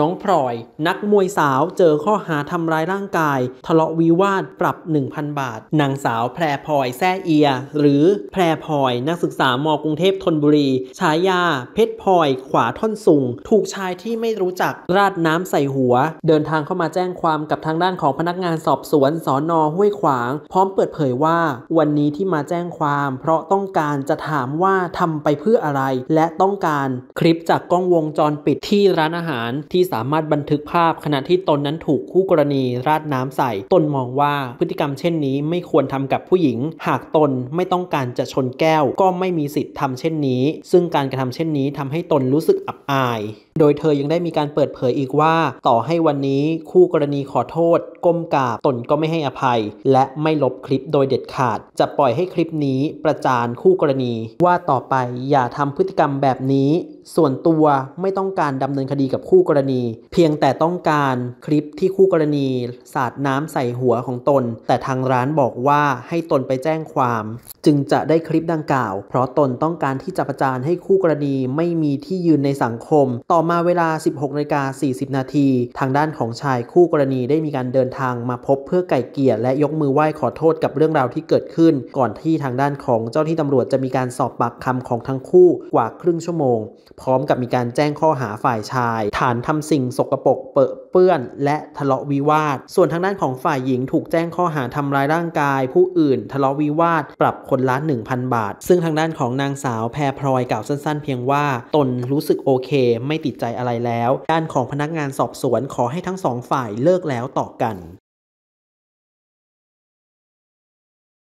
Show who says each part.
Speaker 1: น้องพลอย นักมวยสาวเจอข้อหาทำร้ายร่างกาย ทะเลาะวิวาทปรับ 1,000 บาทนางสาวแพรพลอยแซ่เอีย หรือแพรพลอยนักศึกษามกรุงเทพธนบุรีฉายา เพชรพลอย ขวาท่อนสูงถูกชายที่ไม่รู้จักราดน้ำใส่หัว เดินทางเข้ามาแจ้งความกับทางด้านของพนักงานสอบสวนสอนอห้วยขวาง พร้อมเปิดเผยว่า วันนี้ที่มาแจ้งความ เพราะต้องการจะถามว่าทำไปเพื่ออะไร และต้องการคลิปจากกล้องวงจรปิดที่ร้านอาหารที่สามารถบันทึกภาพขณะที่ตนนั้นถูกคู่กรณีราดน้ำใส่ตนมองว่าพฤติกรรมเช่นนี้ไม่ควรทำกับผู้หญิง หากตน ไม่ต้องการจะชนแก้วก็ไม่มีสิทธิ์ทำเช่นนี้ ซึ่งการกระทำเช่นนี้ทำให้ตนรู้สึกอับอาย โดยเธอยังได้มีการเปิดเผยอีกว่า ต่อให้วันนี้คู่กรณีขอโทษ ก้มกราบตนก็ไม่ให้อภัย และไม่ลบคลิปโดยเด็ดขาด จะปล่อยให้คลิปนี้ประจานคู่กรณี ว่าต่อไปอย่าทำพฤติกรรมแบบนี้ ส่วนตัวไม่ต้องการดำเนินคดีกับคู่กรณีีเพียงแต่ต้องการคลิปที่คู่กรณีสาดน้ำใส่หัวของตน แต่ทางร้านบอกว่าให้ตนไปแจ้งความจึงจะได้คลิปดังกล่าว เพราะตนต้องการที่จะประจานให้คู่กรณีไม่มีที่ยืนในสังคม ต่อมาเวลา 16นาฬิกา40 นาที ทางด้านของชายคู่กรณีได้มีการเดินทางมาพบเพื่อไก่เกี่ยและยกมือไหว้ขอโทษกับเรื่องราวที่เกิดขึ้น ก่อนที่ทางด้านของเจ้าที่ตำรวจจะมีการสอบปากคำของทั้งคู่กว่าครึ่งชั่วโมง พร้อมกับมีการแจ้งข้อหาฝ่ายชาย ฐานทำสิ่งสกปรกเปอเปื้อน และทะเลาะวิวาท ส่วนทางด้านของฝ่ายหญิงถูกแจ้งข้อหาทำร้ายร่างกาย ผู้อื่น ทะเลาะวิวาท ปรับคคนละ1,000 บาท ซึ่งทางด้านของนางสาวแพรพลอยกล่าวสั้นๆเพียงว่า ตนรู้สึกโอเคไม่ติดใจอะไรแล้วด้านของพนักงานสอบสวนขอให้ทั้งสองฝ่ายเลิกแล้วต่อกัน